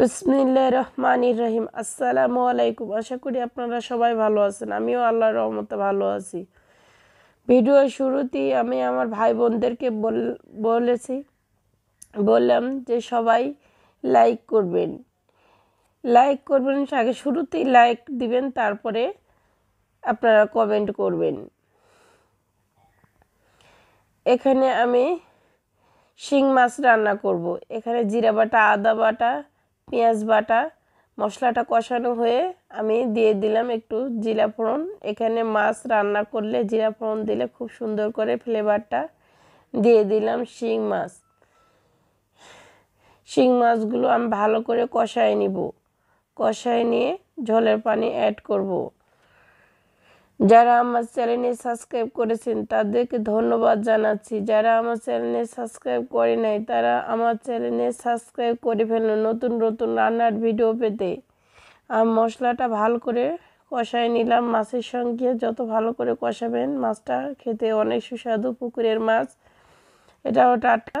বিসমিল্লা রহমানির রহিম আসসালামু আলাইকুম আশা করি আপনারা সবাই ভালো আছেন আমিও আল্লাহর রহমতে ভালো আছি ভিডিও শুরুতেই আমি আমার ভাই বোনদেরকে বলেছি বললাম যে সবাই লাইক করবেন লাইক করবেন আগে শুরুতেই লাইক দিবেন তারপরে আপনারা কমেন্ট করবেন এখানে আমি শিং মাছ রান্না করব এখানে জিরা বাটা আদা বাটা পেঁয়াজ বাটা মশলাটা কষানো হয়ে আমি দিয়ে দিলাম একটু জিরা ফোড়ন এখানে মাছ রান্না করলে জিরা ফোড়ন দিলে খুব সুন্দর করে ফ্লেভারটা দিয়ে দিলাম শিং মাছ শিং মাছগুলো আমি ভালো করে কষায় নিব কষায় নিয়ে ঝোলের পানি অ্যাড করব যারা আমার চ্যানেলে সাবস্ক্রাইব করেছেন তাদেরকে ধন্যবাদ জানাচ্ছি যারা আমার চ্যানেলে সাবস্ক্রাইব করে নাই তারা আমার চ্যানেলে সাবস্ক্রাইব করে ফেলুন নতুন নতুন রান্নার ভিডিও পেতে আর মশলাটা ভালো করে কষায় নিলাম মাছের সঙ্গে যত ভালো করে কষাবেন মাছটা খেতে অনেক সুস্বাদু পুকুরের মাছ এটাও টাটকা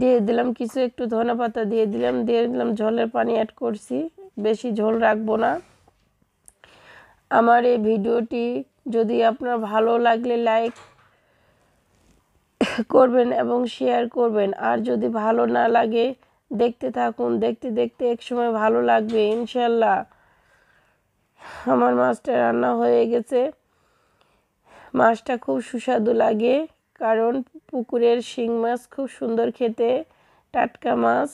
দিয়ে দিলাম কিছু একটু ধনে পাতা দিয়ে দিলাম দিয়ে দিলাম ঝোলের পানি অ্যাড করছি বেশি ঝোল রাখবো না আমার এই ভিডিওটি যদি আপনার ভালো লাগলে লাইক করবেন এবং শেয়ার করবেন আর যদি ভালো না লাগে দেখতে থাকুন দেখতে দেখতে এক সময় ভালো লাগবে ইনশাল্লাহ আমার মাছটা রান্না হয়ে গেছে মাছটা খুব সুস্বাদু লাগে কারণ পুকুরের শিং মাছ খুব সুন্দর খেতে টাটকা মাছ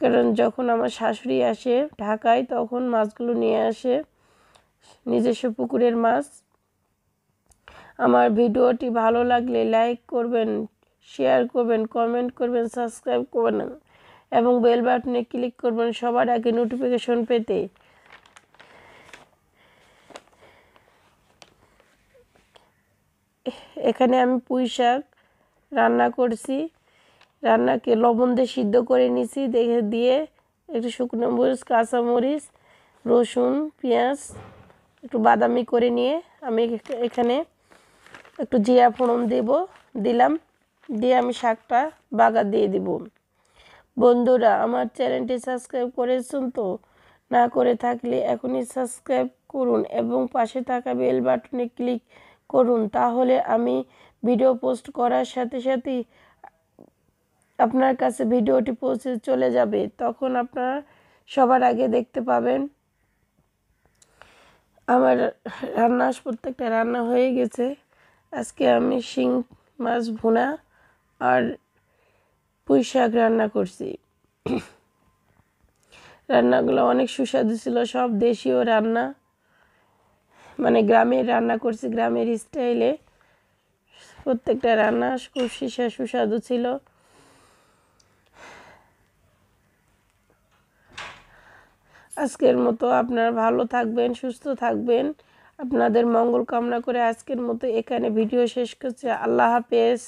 কারণ যখন আমার শাশুড়ি আসে ঢাকায় তখন মাছগুলো নিয়ে আসে নিজস্ব পুকুরের মাছ আমার ভিডিওটি ভালো লাগলে লাইক করবেন শেয়ার করবেন কমেন্ট করবেন সাবস্ক্রাইব করবেন এবং বেল বাটনে ক্লিক করবেন সবার আগে নোটিফিকেশন পেতে এখানে আমি পুঁই শাক রান্না করছি রান্নাকে লবণ দিয়ে সিদ্ধ করে নিছি দেখে দিয়ে একটু শুকনো মরিচ কাঁচামরিচ রসুন পেঁয়াজ একটু বাদামি করে নিয়ে আমি এখানে একটু জিয়া ফোড়ন দেব দিলাম দিয়ে আমি শাকটা বাগা দিয়ে দিব বন্ধুরা আমার চ্যানেলটি সাবস্ক্রাইব করেছেন তো না করে থাকলে এখনই সাবস্ক্রাইব করুন এবং পাশে থাকা বেল বাটনে ক্লিক করুন তাহলে আমি ভিডিও পোস্ট করার সাথে সাথেই আপনার কাছে ভিডিওটি পৌঁছে চলে যাবে তখন আপনারা সবার আগে দেখতে পাবেন আমার রান্না প্রত্যেকটা রান্না হয়ে গেছে আজকে আমি শিং মাছ ভুনা আর পুঁই শাক রান্না করছি রান্নাগুলো অনেক সুস্বাদু ছিল সব দেশীয় রান্না মানে গ্রামে রান্না করছি গ্রামের স্টাইলে প্রত্যেকটা রান্না খুব সুস্বাদু ছিল আজকের মতো আপনারা ভালো থাকবেন সুস্থ থাকবেন আপনাদের মঙ্গল কামনা করে আজকের মতো এখানে ভিডিও শেষ করছে আল্লাহ হাফেজ